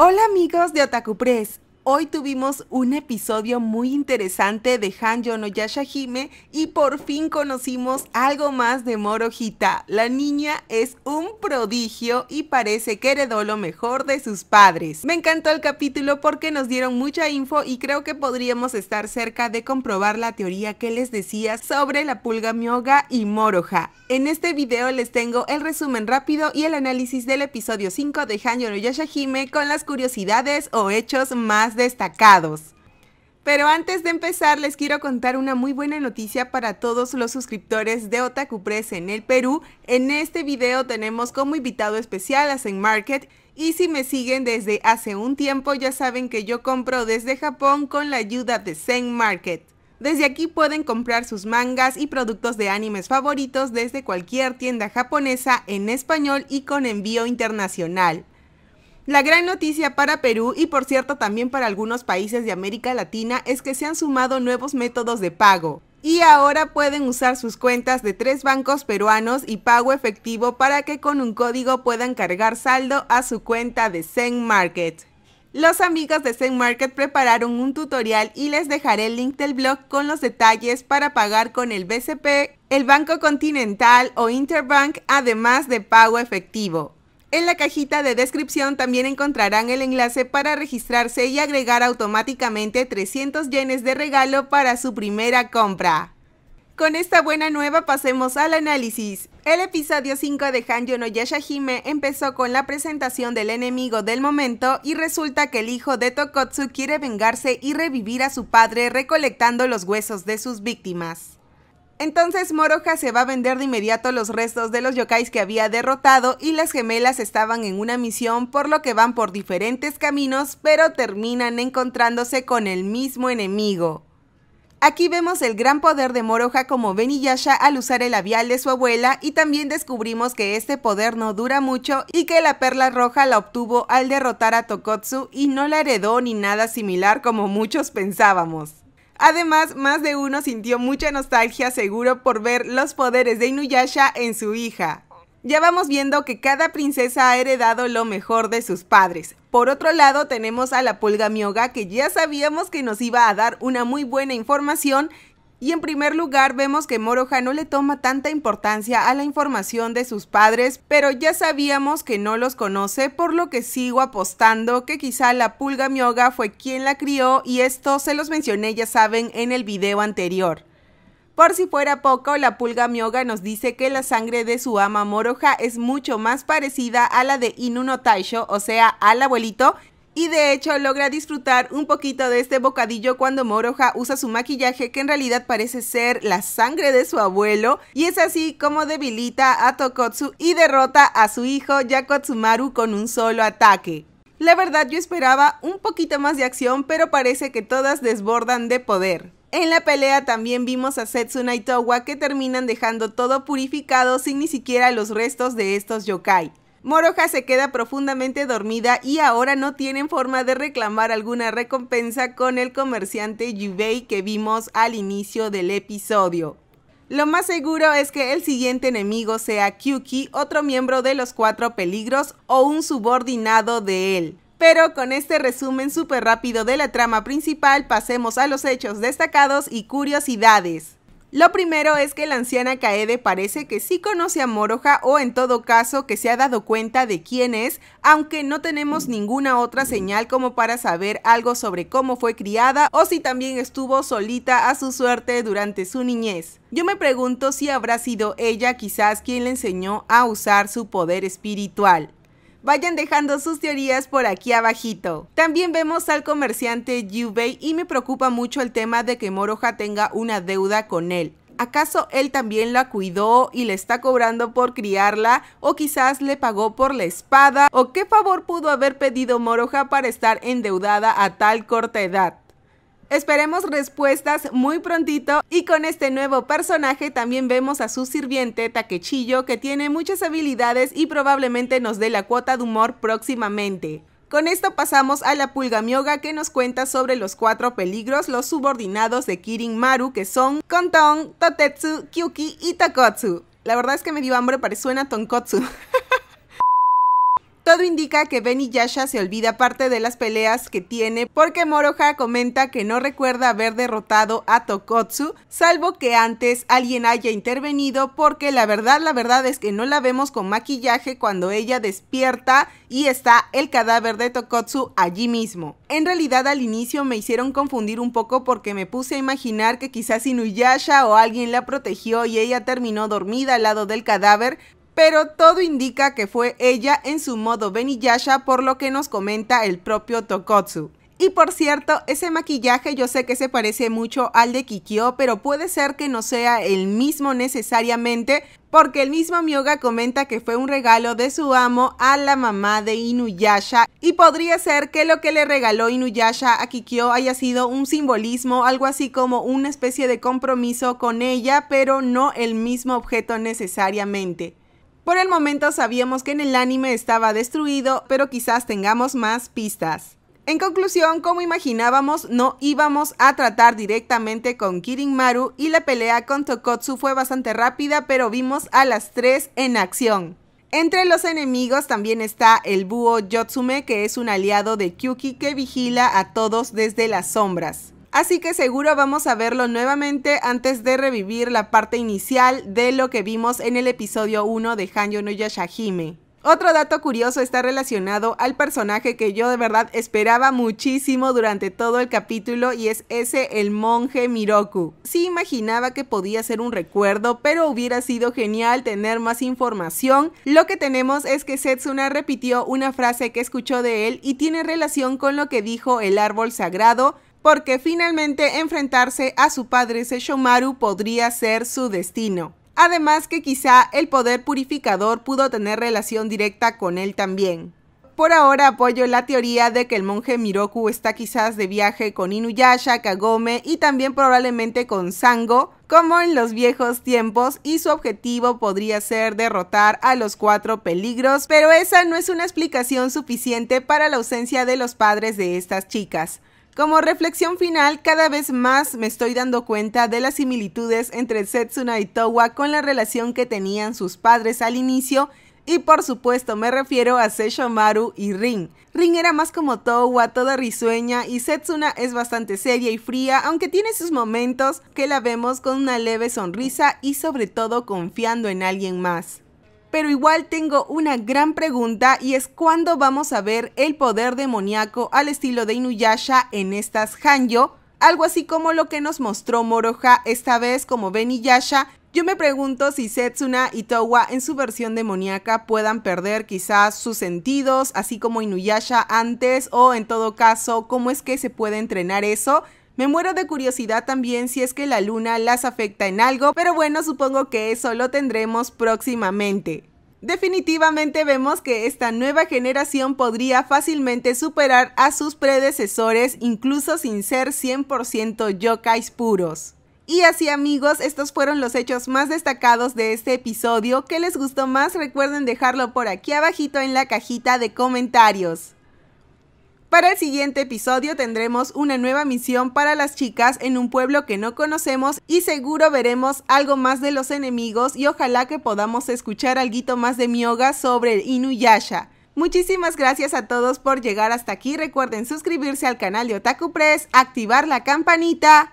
Hola amigos de Otaku Press, Hoy tuvimos un episodio muy interesante de Han no Yashahime y por fin conocimos algo más de Morojita. La niña es un prodigio y parece que heredó lo mejor de sus padres. Me encantó el capítulo porque nos dieron mucha info y creo que podríamos estar cerca de comprobar la teoría que les decía sobre la pulga mioga y moroja. En este video les tengo el resumen rápido y el análisis del episodio 5 de Hanjo no con las curiosidades o hechos más destacados. Pero antes de empezar les quiero contar una muy buena noticia para todos los suscriptores de Otaku Press en el Perú. En este video tenemos como invitado especial a Zen Market y si me siguen desde hace un tiempo ya saben que yo compro desde Japón con la ayuda de Zen Market. Desde aquí pueden comprar sus mangas y productos de animes favoritos desde cualquier tienda japonesa en español y con envío internacional. La gran noticia para Perú y por cierto también para algunos países de América Latina es que se han sumado nuevos métodos de pago. Y ahora pueden usar sus cuentas de tres bancos peruanos y pago efectivo para que con un código puedan cargar saldo a su cuenta de Zen Market. Los amigos de Zen Market prepararon un tutorial y les dejaré el link del blog con los detalles para pagar con el BCP, el Banco Continental o Interbank, además de pago efectivo. En la cajita de descripción también encontrarán el enlace para registrarse y agregar automáticamente 300 yenes de regalo para su primera compra. Con esta buena nueva pasemos al análisis. El episodio 5 de Hanjo no Yashahime empezó con la presentación del enemigo del momento y resulta que el hijo de Tokotsu quiere vengarse y revivir a su padre recolectando los huesos de sus víctimas. Entonces Moroja se va a vender de inmediato los restos de los yokais que había derrotado y las gemelas estaban en una misión por lo que van por diferentes caminos pero terminan encontrándose con el mismo enemigo. Aquí vemos el gran poder de Moroja como Yasha al usar el labial de su abuela y también descubrimos que este poder no dura mucho y que la perla roja la obtuvo al derrotar a Tokotsu y no la heredó ni nada similar como muchos pensábamos. Además, más de uno sintió mucha nostalgia seguro por ver los poderes de Inuyasha en su hija. Ya vamos viendo que cada princesa ha heredado lo mejor de sus padres. Por otro lado, tenemos a la Pulga Mioga que ya sabíamos que nos iba a dar una muy buena información y en primer lugar vemos que Moroja no le toma tanta importancia a la información de sus padres, pero ya sabíamos que no los conoce, por lo que sigo apostando que quizá la pulga mioga fue quien la crió y esto se los mencioné ya saben en el video anterior. Por si fuera poco, la pulga mioga nos dice que la sangre de su ama Moroja es mucho más parecida a la de Inuno Taisho, o sea, al abuelito, y de hecho logra disfrutar un poquito de este bocadillo cuando Moroja usa su maquillaje que en realidad parece ser la sangre de su abuelo y es así como debilita a Tokotsu y derrota a su hijo Yakotsumaru con un solo ataque. La verdad yo esperaba un poquito más de acción, pero parece que todas desbordan de poder. En la pelea también vimos a Setsuna y Towa que terminan dejando todo purificado sin ni siquiera los restos de estos yokai. Moroja se queda profundamente dormida y ahora no tienen forma de reclamar alguna recompensa con el comerciante Yubei que vimos al inicio del episodio. Lo más seguro es que el siguiente enemigo sea Kyuki, otro miembro de los Cuatro Peligros o un subordinado de él. Pero con este resumen súper rápido de la trama principal, pasemos a los hechos destacados y curiosidades. Lo primero es que la anciana Kaede parece que sí conoce a Moroja o en todo caso que se ha dado cuenta de quién es, aunque no tenemos ninguna otra señal como para saber algo sobre cómo fue criada o si también estuvo solita a su suerte durante su niñez. Yo me pregunto si habrá sido ella quizás quien le enseñó a usar su poder espiritual. Vayan dejando sus teorías por aquí abajito. También vemos al comerciante Yubei y me preocupa mucho el tema de que Moroja tenga una deuda con él. ¿Acaso él también la cuidó y le está cobrando por criarla? ¿O quizás le pagó por la espada? ¿O qué favor pudo haber pedido Moroja para estar endeudada a tal corta edad? Esperemos respuestas muy prontito y con este nuevo personaje también vemos a su sirviente Takechillo que tiene muchas habilidades y probablemente nos dé la cuota de humor próximamente. Con esto pasamos a la Pulga Mioga que nos cuenta sobre los cuatro peligros, los subordinados de Kirin Maru que son Konton, Totetsu, Kyuki y Takotsu. La verdad es que me dio hambre, para suena Tonkotsu. Todo indica que Ben Yasha se olvida parte de las peleas que tiene porque Moroha comenta que no recuerda haber derrotado a Tokotsu, salvo que antes alguien haya intervenido porque la verdad, la verdad es que no la vemos con maquillaje cuando ella despierta y está el cadáver de Tokotsu allí mismo. En realidad al inicio me hicieron confundir un poco porque me puse a imaginar que quizás Inuyasha o alguien la protegió y ella terminó dormida al lado del cadáver, pero todo indica que fue ella en su modo Beniyasha por lo que nos comenta el propio Tokotsu. Y por cierto, ese maquillaje yo sé que se parece mucho al de Kikyo, pero puede ser que no sea el mismo necesariamente, porque el mismo Mioga comenta que fue un regalo de su amo a la mamá de Inuyasha, y podría ser que lo que le regaló Inuyasha a Kikyo haya sido un simbolismo, algo así como una especie de compromiso con ella, pero no el mismo objeto necesariamente. Por el momento sabíamos que en el anime estaba destruido, pero quizás tengamos más pistas. En conclusión, como imaginábamos, no íbamos a tratar directamente con maru y la pelea con Tokotsu fue bastante rápida, pero vimos a las tres en acción. Entre los enemigos también está el búho Yotsume, que es un aliado de Kyuki que vigila a todos desde las sombras. Así que seguro vamos a verlo nuevamente antes de revivir la parte inicial de lo que vimos en el episodio 1 de Hanyo no Yashahime. Otro dato curioso está relacionado al personaje que yo de verdad esperaba muchísimo durante todo el capítulo y es ese el monje Miroku. si imaginaba que podía ser un recuerdo, pero hubiera sido genial tener más información. Lo que tenemos es que Setsuna repitió una frase que escuchó de él y tiene relación con lo que dijo el árbol sagrado, porque finalmente enfrentarse a su padre Seshomaru podría ser su destino. Además que quizá el poder purificador pudo tener relación directa con él también. Por ahora apoyo la teoría de que el monje Miroku está quizás de viaje con Inuyasha, Kagome y también probablemente con Sango, como en los viejos tiempos, y su objetivo podría ser derrotar a los cuatro peligros, pero esa no es una explicación suficiente para la ausencia de los padres de estas chicas. Como reflexión final, cada vez más me estoy dando cuenta de las similitudes entre Setsuna y Towa con la relación que tenían sus padres al inicio y por supuesto me refiero a Maru y Rin. Rin era más como Towa, toda risueña y Setsuna es bastante seria y fría, aunque tiene sus momentos que la vemos con una leve sonrisa y sobre todo confiando en alguien más. Pero igual tengo una gran pregunta y es cuándo vamos a ver el poder demoníaco al estilo de Inuyasha en estas Hanyo, algo así como lo que nos mostró Moroha esta vez como Beniyasha. Yasha. Yo me pregunto si Setsuna y Towa en su versión demoníaca puedan perder quizás sus sentidos, así como Inuyasha antes, o en todo caso, cómo es que se puede entrenar eso. Me muero de curiosidad también si es que la luna las afecta en algo, pero bueno, supongo que eso lo tendremos próximamente. Definitivamente vemos que esta nueva generación podría fácilmente superar a sus predecesores incluso sin ser 100% yokais puros. Y así amigos, estos fueron los hechos más destacados de este episodio. ¿Qué les gustó más? Recuerden dejarlo por aquí abajito en la cajita de comentarios. Para el siguiente episodio tendremos una nueva misión para las chicas en un pueblo que no conocemos y seguro veremos algo más de los enemigos y ojalá que podamos escuchar algo más de Mioga sobre el Inuyasha. Muchísimas gracias a todos por llegar hasta aquí. Recuerden suscribirse al canal de Otaku Press, activar la campanita